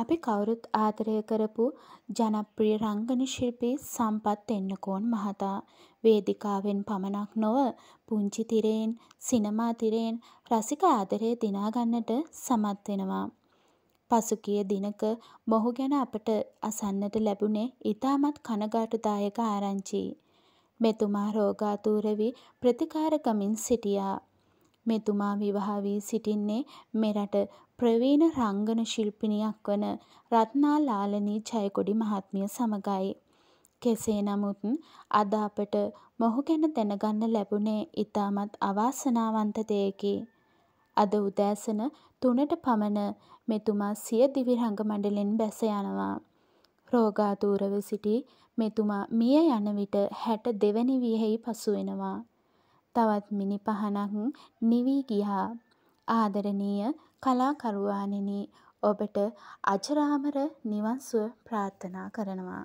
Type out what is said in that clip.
අපි කවුරුත් ආදරය කරපු ජනප්‍රිය රංගන ශිල්පී සම්පත් තෙන්නකෝන් මහතා වේදිකාවෙන් පමණක් නොව පුංචි තිරයෙන් සිනමා තිරයෙන් රසික ආදරය දිනා ගන්නට සමත් වෙනවා. පසුගිය දිනක මොහු ගැන අපට අසන්නට ලැබුණේ ඉතාමත් කනගාටුදායක ආරංචි. මෙතුමා රෝගාතුර වී ප්‍රතිකාර ගමින් සිටියා. මෙතුමා විවාහ වී සිටින්නේ මෙරට ප්‍රවීණ රංගන ශිල්පිනියක් වන රත්නා ලාලනී ජයකොඩි මහත්මිය සමඟයි. කෙසේ නමුත් අද අපට මොහු ගැන දැනගන්න ලැබුණේ ඉතාමත් අවාසනාවන්ත දෙයකි. අද උදෑසන තුනට පමණ මෙතුමා සිය දිවිරංග මඩලෙන් බැස යනවා. රෝගාතූරව සිටි මෙතුමා මිය යන විට හැට දෙවැනි වියෙහි පසුවෙනවා. තවත් මිනි පහනක් නිවී ගියා. ආදරණීය කලාකරුවාණෙනි ඔබට අජරාමර නිවන් සුව ප්‍රාර්ථනා කරනවා.